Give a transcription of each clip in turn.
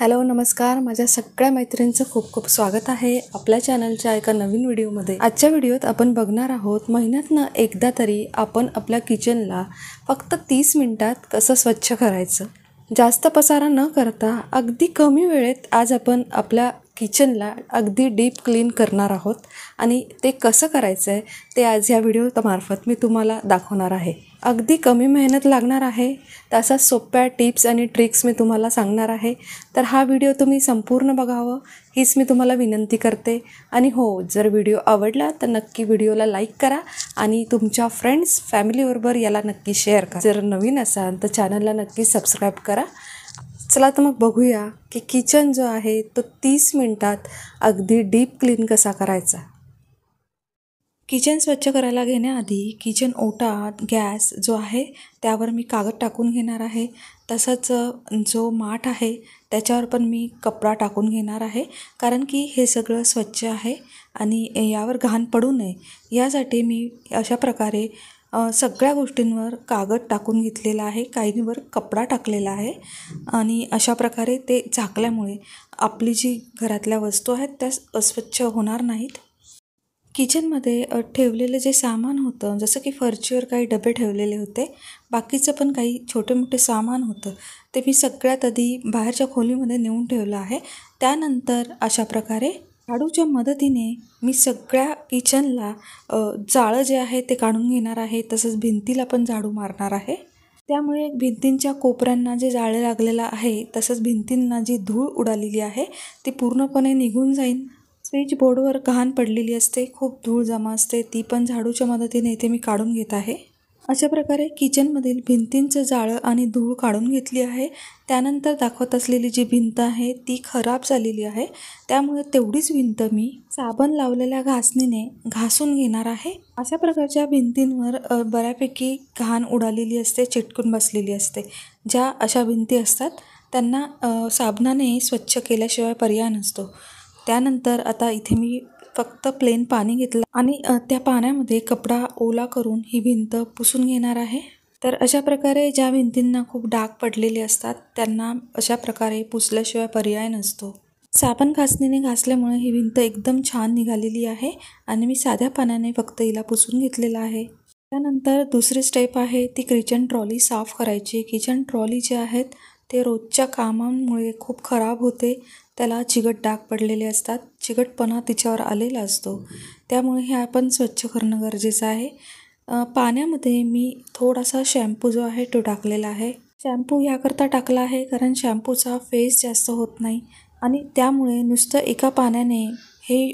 hello नमस्कार माझ्या सगळ्या मैत्रिणींचं खूप खूप स्वागत आहे आपल्या चॅनलच्या एका नवीन व्हिडिओमध्ये आजच्या व्हिडिओत आपण बघणार आहोत महिन्यातनं एकदा तरी आपण आपल्या किचनला फक्त तीस मिनटात कसं स्वच्छ करायचं जास्त पसारा न करता अगदी कमी वेळेत आज आपण आपल्या किचनला अगदी डीप क्लीन करणार आहोत आणि ते कसं करायचं आहे ते आज ह्या व्हिडिओमार्फत मी तुम्हाला दाखवणार आहे अगदी कमी मेहनत लागणार आहे तसा सोप्या टिप्स आणि ट्रिक्स मी तुम्हाला सांगणार आहे तर हा व्हिडिओ तुम्ही संपूर्ण बघावं हीच मी तुम्हाला विनंती करते आणि हो जर व्हिडिओ आवडला तर नक्की व्हिडिओला लाईक करा आणि तुमच्या फ्रेंड्स फॅमिलीबरोबर याला नक्की शेअर करा जर नवीन असाल तर चॅनलला नक्की सबस्क्राईब करा चला तर मग बघूया की किचन जो आहे तो तीस मिनटात अगदी डीप क्लीन कसा करायचा किचन स्वच्छ करायला घेण्याआधी किचन ओटा गॅस जो आहे त्यावर मी कागद टाकून घेणार आहे तसंच जो माठ आहे त्याच्यावर पण मी कपडा टाकून घेणार आहे कारण की हे सगळं स्वच्छ आहे आणि यावर घाण पडू नये यासाठी मी अशा प्रकारे सगळ्या गोष्टींवर कागद टाकून घेतलेला आहे काहींवर कपडा टाकलेला आहे आणि अशा प्रकारे ते झाकल्यामुळे आपली जी घरातल्या वस्तू आहेत त्या अस्वच्छ होणार नाहीत किचनमध्ये ठेवलेलं जे सामान होतं जसं की फर्चीवर काही डबे ठेवलेले होते बाकीचं पण काही छोटे मोठे सामान होतं ते मी सगळ्यात आधी बाहेरच्या खोलीमध्ये नेऊन ठेवलं आहे त्यानंतर अशा प्रकारे झाडूच्या मदतीने मी सगळ्या किचनला जाळं जे आहे ते काढून घेणार आहे तसंच भिंतीला पण झाडू मारणार आहे त्यामुळे भिंतींच्या कोपऱ्यांना जे जाळं लागलेलं आहे तसंच भिंतींना जी धूळ उडालेली आहे ती पूर्णपणे निघून जाईल स्विच बोर्डवर घाण पडलेली असते खूप धूळ जमा असते ती पण झाडूच्या मदतीने इथे मी काढून घेत आहे अशा प्रकारे किचनमधील भिंतींचं जाळं आणि धूळ काढून घेतली आहे त्यानंतर दाखवत असलेली जी भिंत आहे ती खराब झालेली आहे त्यामुळे तेवढीच भिंत मी साबण लावलेल्या घासणीने घासून घेणार आहे अशा प्रकारच्या भिंतींवर बऱ्यापैकी घाण उडालेली असते चिटकून बसलेली असते ज्या अशा भिंती असतात त्यांना साबणाने स्वच्छ केल्याशिवाय पर्याय नसतो त्यानंतर आता इथे मी फक्त प्लेन पाणी घेतलं आणि त्या पाण्यामध्ये कपडा ओला करून ही भिंत पुसून घेणार आहे तर अशा प्रकारे ज्या भिंतींना खूप डाग पडलेले असतात त्यांना अशा प्रकारे पुसल्याशिवाय पर्याय नसतो साबण घासणीने घासल्यामुळे ही भिंत एकदम छान निघालेली आहे आणि मी साध्या पाण्याने फक्त हिला पुसून घेतलेला आहे त्यानंतर दुसरी स्टेप आहे ती किचन ट्रॉली साफ करायची किचन ट्रॉली जे आहेत ते रोजच्या कामांमुळे खूप खराब होते त्याला चिकट डाग पडलेले असतात चिगटपणा तिच्यावर आलेला असतो त्यामुळे हे आपण स्वच्छ करणं गरजेचं आहे पाण्यामध्ये मी थोडासा शॅम्पू जो आहे तो टाकलेला आहे शॅम्पू याकरता टाकला आहे कारण शॅम्पूचा फेस जास्त होत नाही आणि त्यामुळे नुसतं एका पाण्याने हे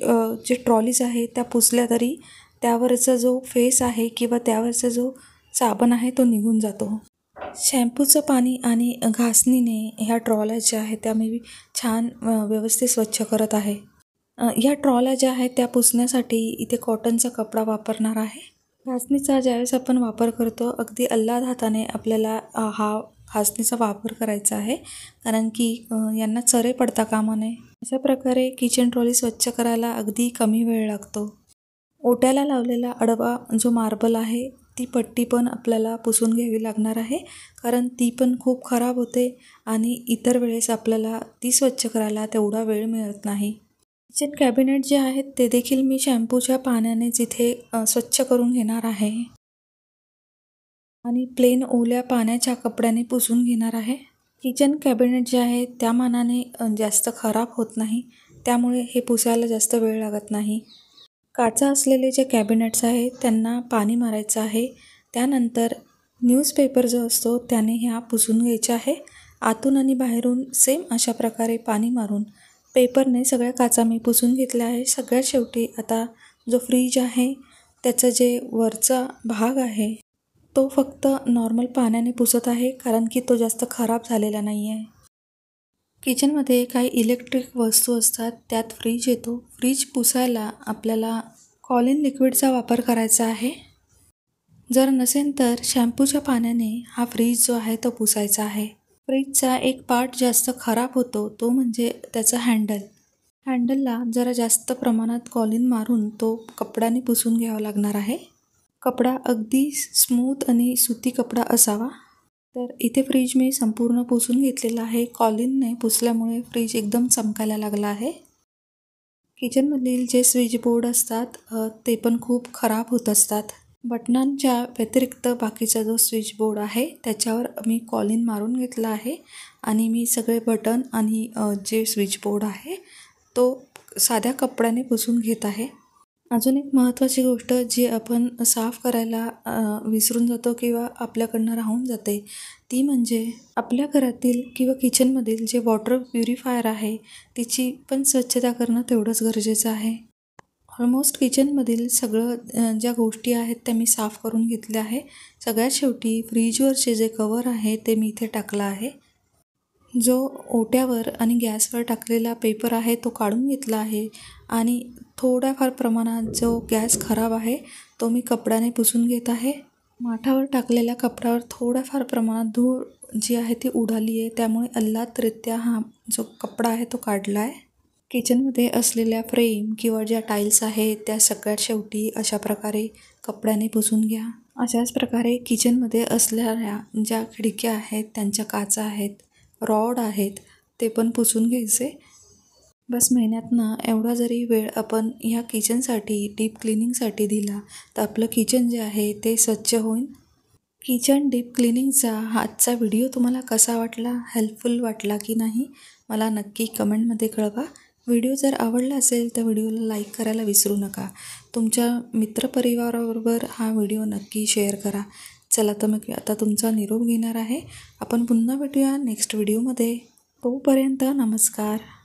जे ट्रॉलीज आहे त्या पुसल्या तरी त्यावरचा जो फेस आहे किंवा त्यावरचा जो साबण आहे तो निघून जातो शॅम्पूचं पाणी आणि घासणीने ह्या ट्रॉल्या ज्या आहेत त्या मी छान व्यवस्थित स्वच्छ करत आहे ह्या ट्रॉल्या ज्या आहेत त्या पुसण्यासाठी इथे कॉटनचा कपडा वापरणार आहे घासणीचा ज्यावेळेस आपण वापर करतो अगदी अल्लाद हाताने आपल्याला हा घासणीचा वापर करायचा आहे कारण की यांना चरे पडता कामा नये अशा प्रकारे किचन ट्रॉली स्वच्छ करायला अगदी कमी वेळ लागतो ओट्याला लावलेला अडवा जो मार्बल आहे ती पट्टी पण आपल्याला पुसून घ्यावी लागणार आहे कारण ती पण खूप खराब होते आणि इतर वेळेस आपल्याला ती स्वच्छ करायला तेवढा वेळ मिळत नाही किचन कॅबिनेट जे आहेत ते देखील मी शॅम्पूच्या पाण्याने जिथे स्वच्छ करून घेणार आहे आणि प्लेन ओल्या पाण्याच्या कपड्याने पुसून घेणार आहे किचन कॅबिनेट जे आहे त्या मानाने जास्त खराब होत नाही त्यामुळे हे पुसायला जास्त वेळ लागत नाही काचा असलेले जे कॅबिनेट्स आहे त्यांना पाणी मारायचं आहे त्यानंतर न्यूजपेपर जो असतो त्याने ह्या पुसून घ्यायचे आहे आतून आणि बाहेरून सेम अशा प्रकारे पाणी मारून पेपरने सगळ्या काचा मी पुसून घेतल्या आहे सगळ्यात शेवटी आता जो फ्रीज आहे त्याचं जे वरचा भाग आहे तो फक्त नॉर्मल पाण्याने पुसत आहे कारण की तो जास्त खराब झालेला नाही आहे किचनमध्ये काही इलेक्ट्रिक वस्तू असतात त्यात फ्रीज येतो फ्रीज पुसायला आपल्याला कॉलिन लिक्विडचा वापर करायचा आहे जर नसेल तर शॅम्पूच्या पाण्याने हा फ्रीज जो आहे तो पुसायचा आहे फ्रीजचा एक पार्ट जास्त खराब होतो तो म्हणजे त्याचा हँडल हँडलला जरा जास्त प्रमाणात कॉलिन मारून तो कपड्याने पुसून घ्यावा लागणार आहे कपडा अगदी स्मूथ आणि सुती कपडा असावा तर इथे फ्रीज मी संपूर्ण पुसून घेतलेला आहे कॉलिनने पुसल्यामुळे फ्रीज एकदम चमकायला लागला आहे किचनमधील जे स्विच बोर्ड असतात ते पण खूप खराब होत असतात बटनांच्या व्यतिरिक्त बाकीचा जो स्विच बोर्ड आहे त्याच्यावर मी कॉलिन मारून घेतला आहे आणि मी सगळे बटन आणि जे स्विच बोर्ड आहे तो साध्या कपड्याने पुसून घेत आहे अजून एक महत्त्वाची गोष्ट जी आपण साफ करायला विसरून जातो किंवा आपल्याकडनं राहून जाते ती म्हणजे आपल्या घरातील किंवा किचनमधील जे वॉटर प्युरिफायर आहे तिची पण स्वच्छता करणं तेवढंच गरजेचं आहे ऑलमोस्ट किचनमधील सगळं ज्या गोष्टी आहेत त्या मी साफ करून घेतल्या आहे सगळ्यात शेवटी फ्रीजवरचे जे कवर आहे ते मी इथे टाकलं आहे जो ओट्यावर आणि गॅसवर टाकलेला पेपर आहे तो काढून घेतला आहे आणि थोड्याफार प्रमाणात जो गॅस खराब आहे तो मी कपड्याने पुसून घेत आहे माठावर टाकलेल्या कपड्यावर थोड्याफार प्रमाणात धूळ जी आहे ती उडाली आहे त्यामुळे अल्लादरित्या हा जो कपडा आहे तो काढला आहे किचनमध्ये असलेल्या फ्रेम किंवा ज्या टाईल्स आहेत त्या सगळ्यात शेवटी अशा प्रकारे कपड्याने पुसून घ्या अशाच प्रकारे किचनमध्ये असलेल्या ज्या खिडक्या आहेत त्यांच्या काचा आहेत रॉड आहेत ते पण पुसून घ्यायचे बस महिन्यातनं एवढा जरी वेळ आपण ह्या किचनसाठी डीप क्लिनिंगसाठी दिला तर आपलं किचन जे आहे ते स्वच्छ होईल किचन डीप क्लिनिंगचा आजचा व्हिडिओ तुम्हाला कसा वाटला हेल्पफुल वाटला की नाही मला नक्की कमेंटमध्ये कळवा व्हिडिओ जर आवडला असेल तर व्हिडिओला लाईक करायला विसरू नका तुमच्या मित्रपरिवाराबरोबर हा व्हिडिओ नक्की शेअर करा चला तर मग आता तुमचा निरोप घेणार आहे आपण पुन्हा भेटूया नेक्स्ट व्हिडिओमध्ये तोपर्यंत नमस्कार